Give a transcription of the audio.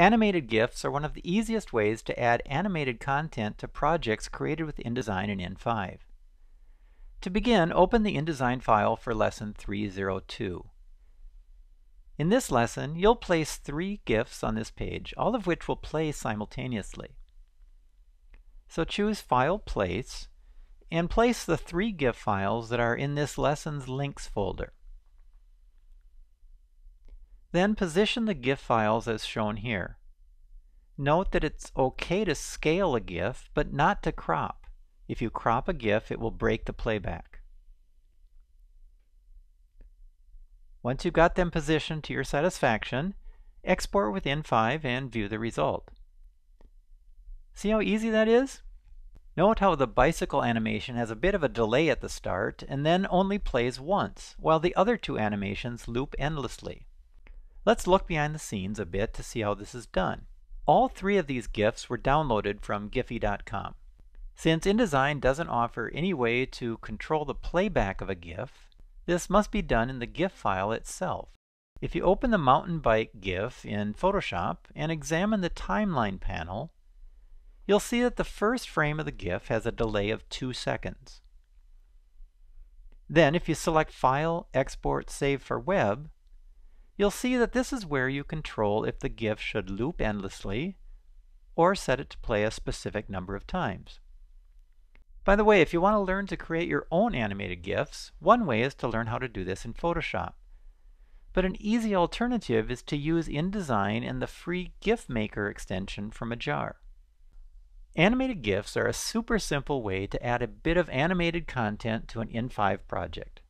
Animated GIFs are one of the easiest ways to add animated content to projects created with InDesign and N5. To begin, open the InDesign file for Lesson 302. In this lesson, you'll place three GIFs on this page, all of which will play simultaneously. So choose File Place, and place the three GIF files that are in this lesson's links folder. Then position the GIF files as shown here. Note that it's okay to scale a GIF, but not to crop. If you crop a GIF, it will break the playback. Once you've got them positioned to your satisfaction, export with N5 and view the result. See how easy that is? Note how the bicycle animation has a bit of a delay at the start and then only plays once, while the other two animations loop endlessly. Let's look behind the scenes a bit to see how this is done. All three of these GIFs were downloaded from Giphy.com. Since InDesign doesn't offer any way to control the playback of a GIF, this must be done in the GIF file itself. If you open the mountain bike GIF in Photoshop and examine the timeline panel, you'll see that the first frame of the GIF has a delay of 2 seconds. Then if you select File, Export, Save for Web, You'll see that this is where you control if the GIF should loop endlessly or set it to play a specific number of times. By the way, if you want to learn to create your own animated GIFs, one way is to learn how to do this in Photoshop. But an easy alternative is to use InDesign and the free GIF Maker extension from Ajar. Animated GIFs are a super simple way to add a bit of animated content to an in5 project.